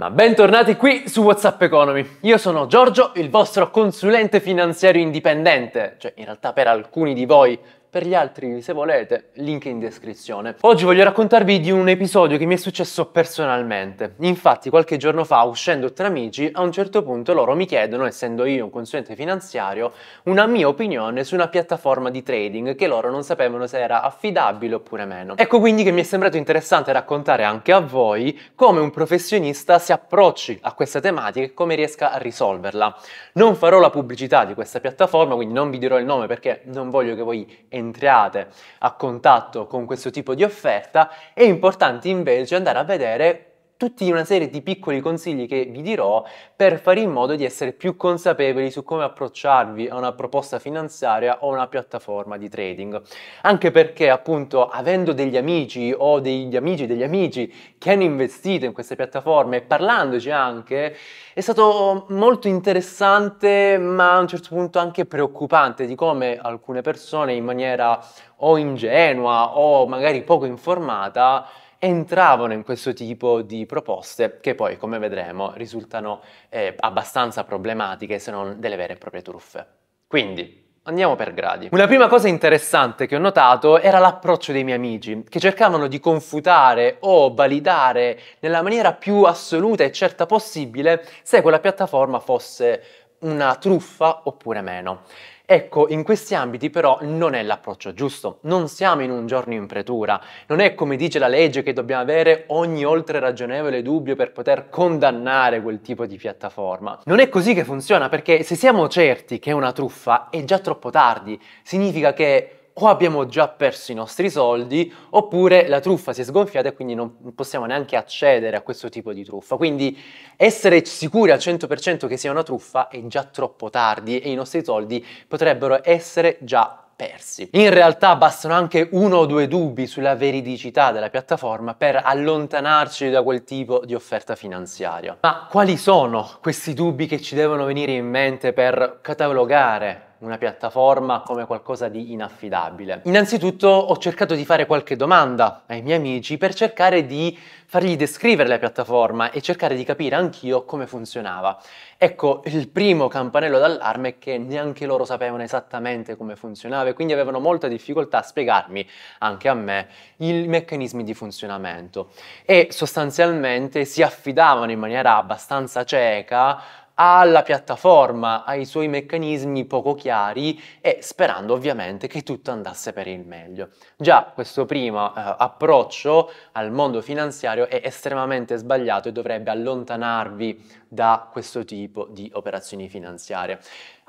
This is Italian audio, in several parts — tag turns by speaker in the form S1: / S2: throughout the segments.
S1: Ma bentornati qui su WhatsApp Economy. Io sono Giorgio, il vostro consulente finanziario indipendente, cioè in realtà per alcuni di voi per gli altri se volete link in descrizione. Oggi voglio raccontarvi di un episodio che mi è successo personalmente. Infatti qualche giorno fa uscendo tra amici a un certo punto loro mi chiedono, essendo io un consulente finanziario, una mia opinione su una piattaforma di trading che loro non sapevano se era affidabile oppure meno. Ecco quindi che mi è sembrato interessante raccontare anche a voi come un professionista si approcci a questa tematica e come riesca a risolverla. Non farò la pubblicità di questa piattaforma, quindi non vi dirò il nome perché non voglio che voi entriate a contatto con questo tipo di offerta, è importante invece andare a vedere tutti una serie di piccoli consigli che vi dirò per fare in modo di essere più consapevoli su come approcciarvi a una proposta finanziaria o a una piattaforma di trading. Anche perché appunto avendo degli amici o degli amici degli amici che hanno investito in queste piattaforme e parlandoci anche, è stato molto interessante ma a un certo punto anche preoccupante di come alcune persone in maniera o ingenua o magari poco informata entravano in questo tipo di proposte che poi, come vedremo, risultano eh, abbastanza problematiche se non delle vere e proprie truffe. Quindi, Andiamo per gradi. Una prima cosa interessante che ho notato era l'approccio dei miei amici, che cercavano di confutare o validare nella maniera più assoluta e certa possibile se quella piattaforma fosse una truffa oppure meno. Ecco, in questi ambiti però non è l'approccio giusto, non siamo in un giorno in pretura, non è come dice la legge che dobbiamo avere ogni oltre ragionevole dubbio per poter condannare quel tipo di piattaforma. Non è così che funziona perché se siamo certi che è una truffa è già troppo tardi, significa che o abbiamo già perso i nostri soldi oppure la truffa si è sgonfiata e quindi non possiamo neanche accedere a questo tipo di truffa. Quindi essere sicuri al 100% che sia una truffa è già troppo tardi e i nostri soldi potrebbero essere già persi. In realtà bastano anche uno o due dubbi sulla veridicità della piattaforma per allontanarci da quel tipo di offerta finanziaria. Ma quali sono questi dubbi che ci devono venire in mente per catalogare una piattaforma come qualcosa di inaffidabile. Innanzitutto ho cercato di fare qualche domanda ai miei amici per cercare di fargli descrivere la piattaforma e cercare di capire anch'io come funzionava. Ecco, il primo campanello d'allarme è che neanche loro sapevano esattamente come funzionava e quindi avevano molta difficoltà a spiegarmi, anche a me, i meccanismi di funzionamento. E sostanzialmente si affidavano in maniera abbastanza cieca alla piattaforma, ai suoi meccanismi poco chiari e sperando ovviamente che tutto andasse per il meglio. Già questo primo eh, approccio al mondo finanziario è estremamente sbagliato e dovrebbe allontanarvi da questo tipo di operazioni finanziarie.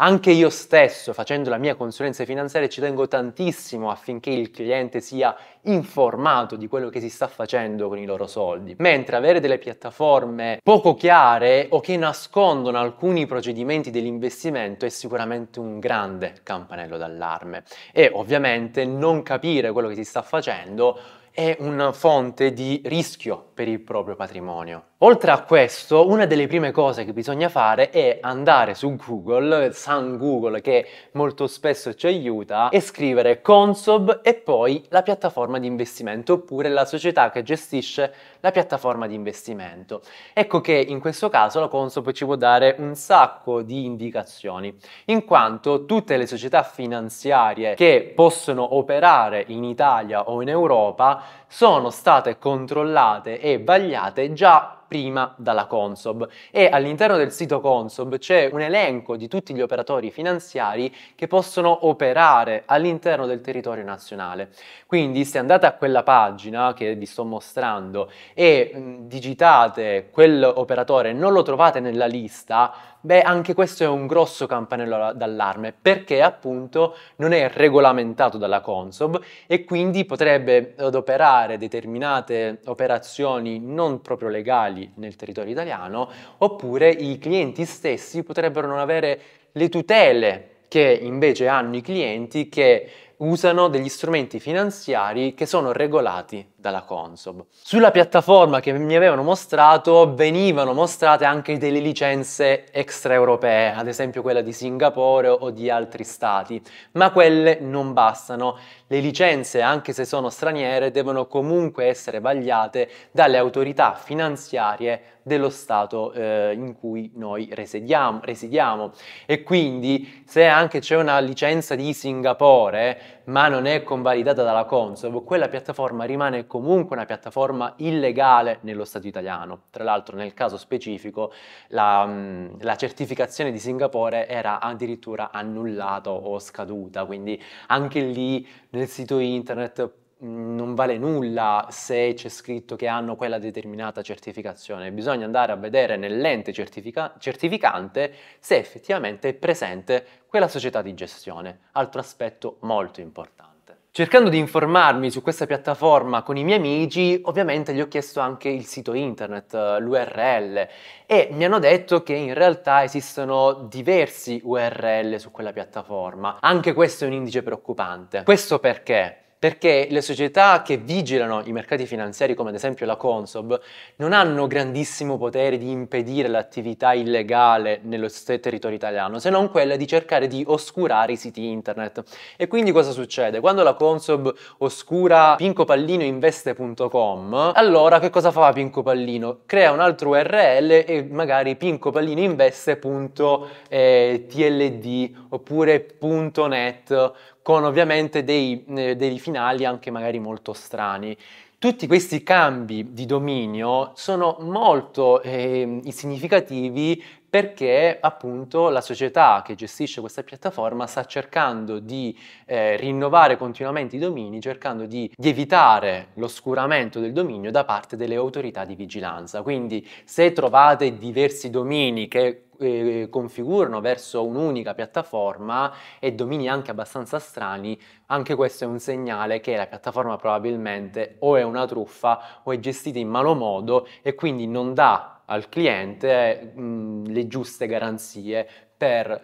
S1: Anche io stesso, facendo la mia consulenza finanziaria, ci tengo tantissimo affinché il cliente sia informato di quello che si sta facendo con i loro soldi. Mentre avere delle piattaforme poco chiare o che nascondono alcuni procedimenti dell'investimento è sicuramente un grande campanello d'allarme. E ovviamente non capire quello che si sta facendo è una fonte di rischio per il proprio patrimonio. Oltre a questo, una delle prime cose che bisogna fare è andare su Google, San Google che molto spesso ci aiuta, e scrivere Consob e poi la piattaforma di investimento oppure la società che gestisce la piattaforma di investimento. Ecco che in questo caso la Consob ci può dare un sacco di indicazioni, in quanto tutte le società finanziarie che possono operare in Italia o in Europa sono state controllate e vagliate già prima dalla Consob e all'interno del sito Consob c'è un elenco di tutti gli operatori finanziari che possono operare all'interno del territorio nazionale. Quindi se andate a quella pagina che vi sto mostrando e digitate quell'operatore e non lo trovate nella lista, beh anche questo è un grosso campanello d'allarme perché appunto non è regolamentato dalla Consob e quindi potrebbe adoperare determinate operazioni non proprio legali legali nel territorio italiano, oppure i clienti stessi potrebbero non avere le tutele che invece hanno i clienti che usano degli strumenti finanziari che sono regolati dalla Consob. Sulla piattaforma che mi avevano mostrato venivano mostrate anche delle licenze extraeuropee, ad esempio quella di Singapore o di altri stati, ma quelle non bastano. Le licenze, anche se sono straniere, devono comunque essere vagliate dalle autorità finanziarie dello Stato eh, in cui noi residiamo, residiamo. E quindi se anche c'è una licenza di Singapore, ma non è convalidata dalla Consob, quella piattaforma rimane comunque una piattaforma illegale nello Stato italiano. Tra l'altro nel caso specifico la, mm, la certificazione di Singapore era addirittura annullata o scaduta, quindi anche lì nel sito internet non vale nulla se c'è scritto che hanno quella determinata certificazione, bisogna andare a vedere nell'ente certifica- certificante se effettivamente è presente quella società di gestione, altro aspetto molto importante. Cercando di informarmi su questa piattaforma con i miei amici, ovviamente gli ho chiesto anche il sito internet, eh, l'URL, e mi hanno detto che in realtà esistono diversi URL su quella piattaforma. Anche questo è un indice preoccupante. Questo perché? perché le società che vigilano i mercati finanziari, come ad esempio la Consob, non hanno grandissimo potere di impedire l'attività illegale nello territorio italiano, se non quella di cercare di oscurare i siti internet. E quindi cosa succede? Quando la Consob oscura pincopallinoinveste.com, allora che cosa fa Pinco Pallino? Crea un altro URL e magari pincopallinoinveste.tld eh, oppure .net con ovviamente dei, eh, dei finali anche magari molto strani tutti questi cambi di dominio sono molto eh, significativi perché appunto la società che gestisce questa piattaforma sta cercando di eh, rinnovare continuamente i domini, cercando di, di evitare l'oscuramento del dominio da parte delle autorità di vigilanza. Quindi se trovate diversi domini che eh, configurano verso un'unica piattaforma e domini anche abbastanza strani, anche questo è un segnale che la piattaforma probabilmente o è una truffa o è gestita in malo modo e quindi non dà al cliente mh, le giuste garanzie Mm, per,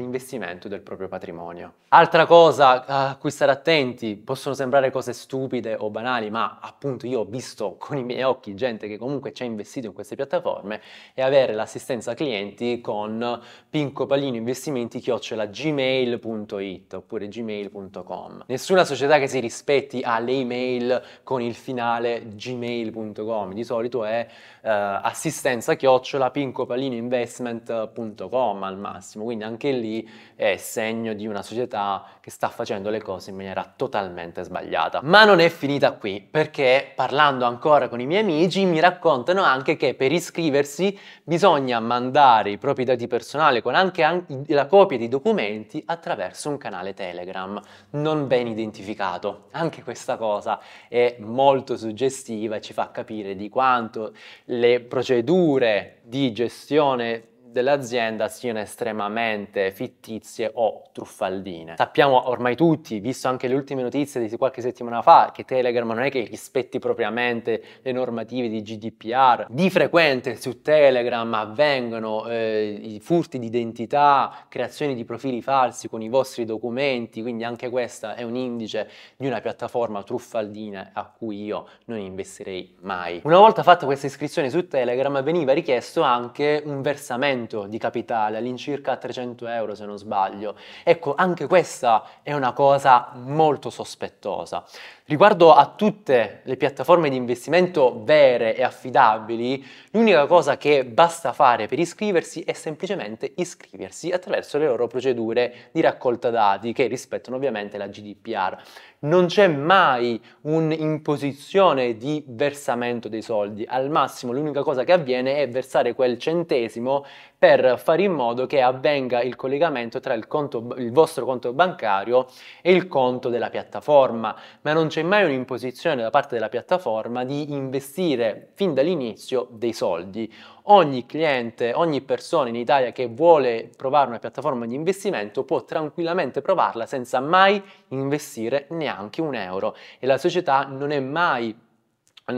S1: l'investimento del proprio patrimonio. Altra cosa eh, a cui stare attenti, possono sembrare cose stupide o banali, ma appunto io ho visto con i miei occhi gente che comunque ci ha investito in queste piattaforme è avere l'assistenza clienti con pinco gmail.it oppure gmail.com. Nessuna società che si rispetti ha le email con il finale gmail.com, di solito è eh, assistenza chiocciola comma al massimo, quindi anche lì è segno di una società che sta facendo le cose in maniera totalmente sbagliata. Ma non è finita qui, perché parlando ancora con i miei amici mi raccontano anche che per iscriversi bisogna mandare i propri dati personali con anche la copia dei documenti attraverso un canale Telegram non ben identificato. Anche questa cosa è molto suggestiva e ci fa capire di quanto le procedure di gestione dell'azienda siano estremamente fittizie o truffaldine. Sappiamo ormai tutti, visto anche le ultime notizie di qualche settimana fa, che Telegram non è che rispetti propriamente le normative di GDPR. Di frequente su Telegram avvengono eh, i furti di identità, creazioni di profili falsi con i vostri documenti, quindi anche questo è un indice di una piattaforma truffaldina a cui io non investirei mai. Una volta fatta questa iscrizione su Telegram veniva richiesto anche un versamento 100% di capitale, all'incirca 300 euro se non sbaglio. Ecco, anche questa è una cosa molto sospettosa. Riguardo a tutte le piattaforme di investimento vere e affidabili, l'unica cosa che basta fare per iscriversi è semplicemente iscriversi attraverso le loro procedure di raccolta dati che rispettano ovviamente la GDPR. Non c'è mai un'imposizione di versamento dei soldi, al massimo l'unica cosa che avviene è versare quel centesimo per fare in modo che avvenga il collegamento tra il, conto, il vostro conto bancario e il conto della piattaforma, ma non c'è mai un'imposizione da parte della piattaforma di investire fin dall'inizio dei soldi. Ogni cliente, ogni persona in Italia che vuole provare una piattaforma di investimento può tranquillamente provarla senza mai investire neanche un euro e la società non è mai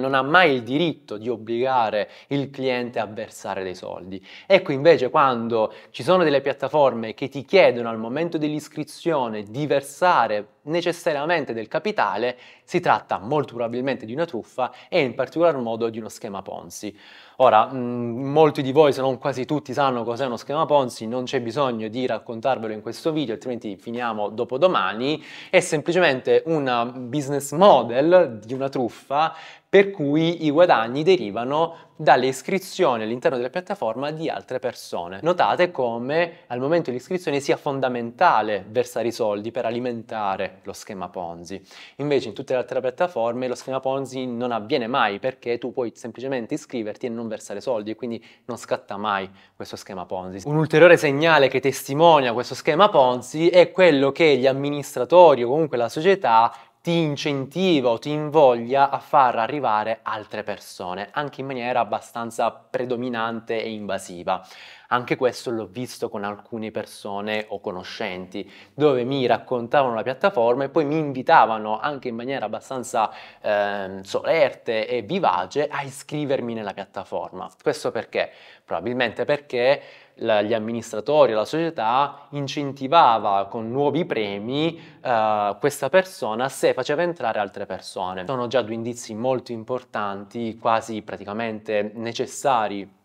S1: non ha mai il diritto di obbligare il cliente a versare dei soldi. Ecco invece quando ci sono delle piattaforme che ti chiedono al momento dell'iscrizione di versare necessariamente del capitale, si tratta molto probabilmente di una truffa e in particolar modo di uno schema Ponzi. Ora, mm, molti di voi, se non quasi tutti, sanno cos'è uno schema Ponzi, non c'è bisogno di raccontarvelo in questo video, altrimenti finiamo dopodomani. È semplicemente un business model di una truffa per cui i guadagni derivano dalle iscrizioni all'interno della piattaforma di altre persone. Notate come al momento dell'iscrizione sia fondamentale versare i soldi per alimentare lo schema Ponzi. Invece in tutte le altre piattaforme lo schema Ponzi non avviene mai perché tu puoi semplicemente iscriverti e non versare soldi e quindi non scatta mai questo schema Ponzi. Un ulteriore segnale che testimonia questo schema Ponzi è quello che gli amministratori o comunque la società ti incentiva o ti invoglia a far arrivare altre persone, anche in maniera abbastanza predominante e invasiva. Anche questo l'ho visto con alcune persone o conoscenti, dove mi raccontavano la piattaforma e poi mi invitavano anche in maniera abbastanza eh, solerte e vivace a iscrivermi nella piattaforma. Questo perché? Probabilmente perché la, gli amministratori, la società incentivava con nuovi premi eh, questa persona se faceva entrare altre persone. Sono già due indizi molto importanti, quasi praticamente necessari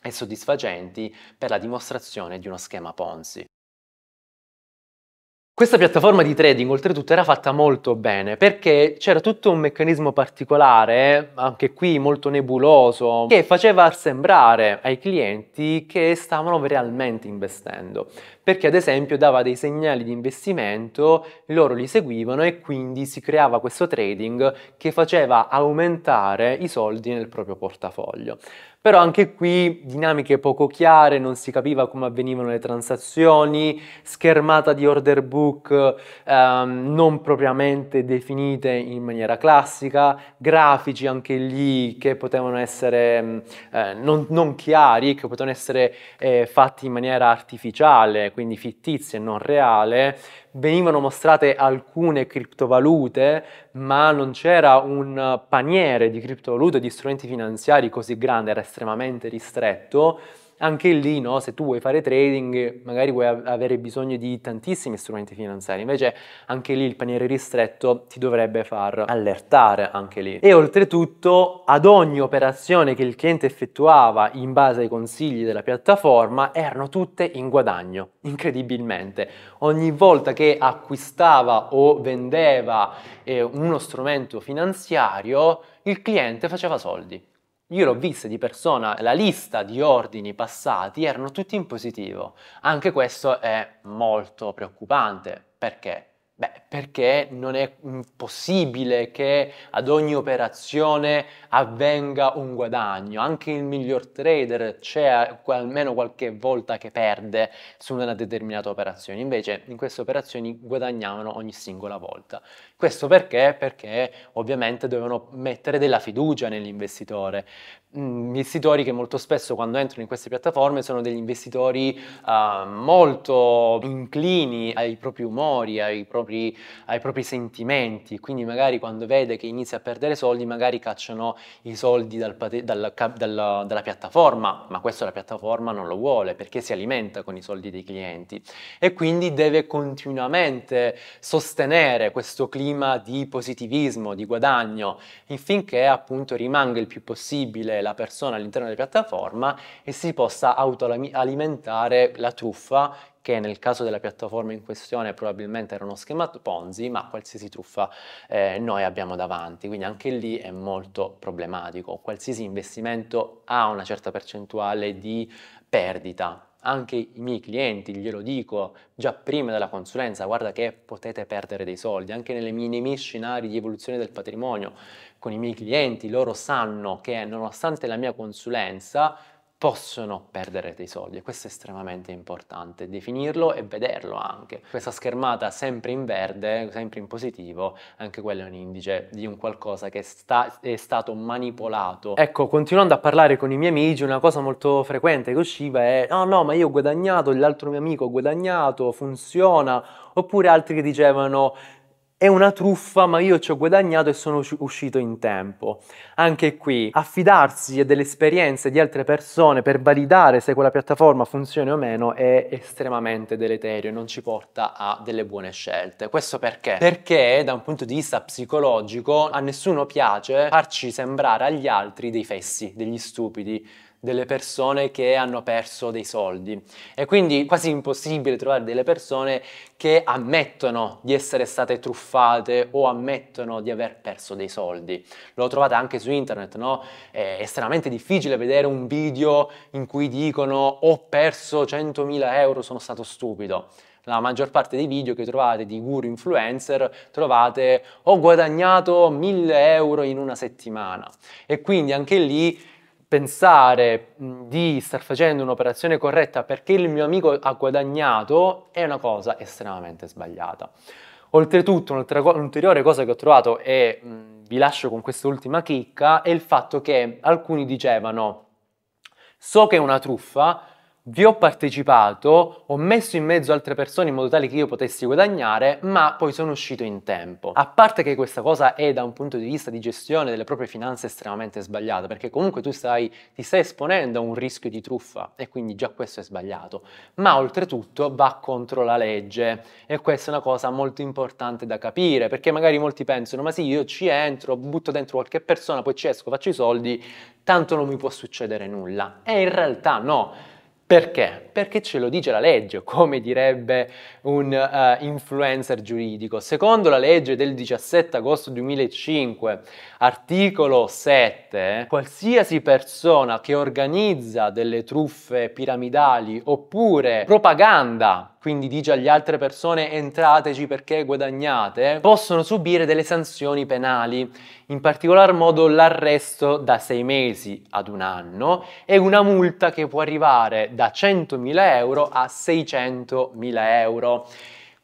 S1: e soddisfacenti per la dimostrazione di uno schema Ponzi. Questa piattaforma di trading oltretutto era fatta molto bene perché c'era tutto un meccanismo particolare, anche qui molto nebuloso, che faceva sembrare ai clienti che stavano realmente investendo perché ad esempio dava dei segnali di investimento, loro li seguivano e quindi si creava questo trading che faceva aumentare i soldi nel proprio portafoglio. Però anche qui dinamiche poco chiare, non si capiva come avvenivano le transazioni, schermata di order book ehm, non propriamente definite in maniera classica, grafici anche lì che potevano essere ehm, eh, non, non, chiari, che potevano essere eh, fatti in maniera artificiale, quindi fittizie, non reale, venivano mostrate alcune criptovalute, ma non c'era un paniere di criptovalute, e di strumenti finanziari così grande, era estremamente ristretto anche lì, no, se tu vuoi fare trading, magari vuoi avere bisogno di tantissimi strumenti finanziari, invece anche lì il paniere ristretto ti dovrebbe far allertare anche lì. E oltretutto, ad ogni operazione che il cliente effettuava in base ai consigli della piattaforma, erano tutte in guadagno, incredibilmente. Ogni volta che acquistava o vendeva eh, uno strumento finanziario, il cliente faceva soldi. Io l'ho vista di persona, la lista di ordini passati erano tutti in positivo. Anche questo è molto preoccupante. Perché? Beh, perché non è possibile che ad ogni operazione avvenga un guadagno. Anche il miglior trader c'è almeno qualche volta che perde su una determinata operazione. Invece in queste operazioni guadagnavano ogni singola volta. Questo perché? Perché ovviamente dovevano mettere della fiducia nell'investitore. Mm, investitori che molto spesso quando entrano in queste piattaforme sono degli investitori uh, molto inclini ai propri umori, ai propri, ai propri sentimenti, quindi magari quando vede che inizia a perdere soldi magari cacciano i soldi dal, dalla, dalla, dalla piattaforma, ma questo la piattaforma non lo vuole perché si alimenta con i soldi dei clienti e quindi deve continuamente sostenere questo cliente clima di positivismo, di guadagno, finché appunto rimanga il più possibile la persona all'interno della piattaforma e si possa autoalimentare la truffa che nel caso della piattaforma in questione probabilmente era uno schema Ponzi, ma qualsiasi truffa eh, noi abbiamo davanti, quindi anche lì è molto problematico. Qualsiasi investimento ha una certa percentuale di perdita, anche i miei clienti, glielo dico già prima della consulenza, guarda che potete perdere dei soldi, anche nei miei, nei miei scenari di evoluzione del patrimonio, con i miei clienti, loro sanno che nonostante la mia consulenza, possono perdere dei soldi e questo è estremamente importante, definirlo e vederlo anche. Questa schermata sempre in verde, sempre in positivo, anche quello è un indice di un qualcosa che sta, è stato manipolato. Ecco, continuando a parlare con i miei amici, una cosa molto frequente che usciva è no, oh, no, ma io ho guadagnato, l'altro mio amico ha guadagnato, funziona, oppure altri che dicevano è una truffa ma io ci ho guadagnato e sono uscito in tempo. Anche qui, affidarsi a delle esperienze di altre persone per validare se quella piattaforma funziona o meno è estremamente deleterio e non ci porta a delle buone scelte. Questo perché? Perché da un punto di vista psicologico a nessuno piace farci sembrare agli altri dei fessi, degli stupidi, delle persone che hanno perso dei soldi. E quindi quasi impossibile trovare delle persone che ammettono di essere state truffate o ammettono di aver perso dei soldi. Lo trovate anche su internet, no? È estremamente difficile vedere un video in cui dicono ho perso 100.000 euro, sono stato stupido la maggior parte dei video che trovate di guru influencer trovate ho guadagnato 1000 euro in una settimana e quindi anche lì pensare di star facendo un'operazione corretta perché il mio amico ha guadagnato è una cosa estremamente sbagliata. Oltretutto, un'ulteriore cosa che ho trovato e vi lascio con quest'ultima chicca è il fatto che alcuni dicevano so che è una truffa, vi ho partecipato, ho messo in mezzo altre persone in modo tale che io potessi guadagnare, ma poi sono uscito in tempo. A parte che questa cosa è da un punto di vista di gestione delle proprie finanze estremamente sbagliata, perché comunque tu stai, ti stai esponendo a un rischio di truffa e quindi già questo è sbagliato, ma oltretutto va contro la legge e questa è una cosa molto importante da capire, perché magari molti pensano "Ma sì, io ci entro, butto dentro qualche persona, poi ci esco, faccio i soldi, tanto non mi può succedere nulla". E in realtà no. Perché? Perché ce lo dice la legge, come direbbe un uh, influencer giuridico. Secondo la legge del 17 agosto 2005, articolo 7, qualsiasi persona che organizza delle truffe piramidali oppure propaganda quindi dice agli altre persone entrateci perché guadagnate, possono subire delle sanzioni penali, in particolar modo l'arresto da sei mesi ad un anno e una multa che può arrivare da 100.000 euro a 600.000 euro.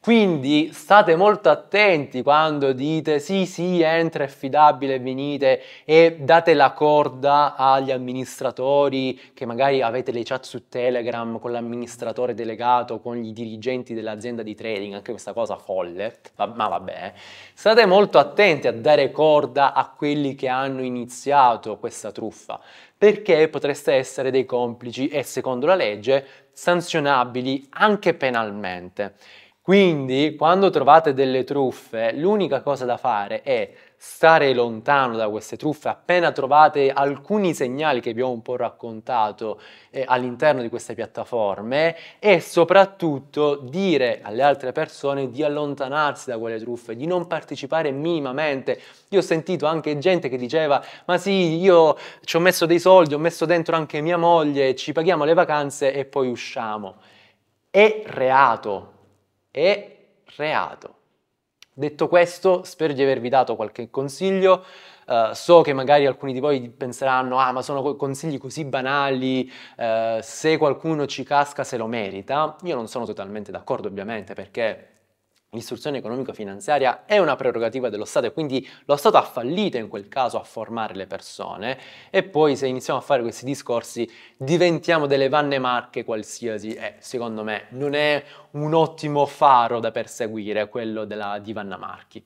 S1: Quindi state molto attenti quando dite sì sì entra è affidabile venite e date la corda agli amministratori che magari avete le chat su Telegram con l'amministratore delegato, con i dirigenti dell'azienda di trading, anche questa cosa folle, ma, vabbè. Eh. State molto attenti a dare corda a quelli che hanno iniziato questa truffa perché potreste essere dei complici e secondo la legge sanzionabili anche penalmente. Quindi, quando trovate delle truffe, l'unica cosa da fare è stare lontano da queste truffe. Appena trovate alcuni segnali che vi ho un po' raccontato eh, all'interno di queste piattaforme e soprattutto dire alle altre persone di allontanarsi da quelle truffe, di non partecipare minimamente. Io ho sentito anche gente che diceva "Ma sì, io ci ho messo dei soldi, ho messo dentro anche mia moglie, ci paghiamo le vacanze e poi usciamo". È reato è reato. Detto questo, spero di avervi dato qualche consiglio. Uh, so che magari alcuni di voi penseranno, ah ma sono consigli così banali, uh, se qualcuno ci casca se lo merita. Io non sono totalmente d'accordo ovviamente perché L'istruzione economico-finanziaria è una prerogativa dello Stato e quindi lo Stato ha fallito in quel caso a formare le persone e poi se iniziamo a fare questi discorsi diventiamo delle vanne marche qualsiasi e secondo me non è un ottimo faro da perseguire quello della, di Vanna Marchi.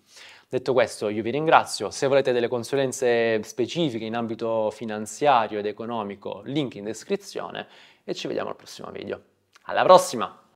S1: Detto questo, io vi ringrazio. Se volete delle consulenze specifiche in ambito finanziario ed economico, link in descrizione e ci vediamo al prossimo video. Alla prossima!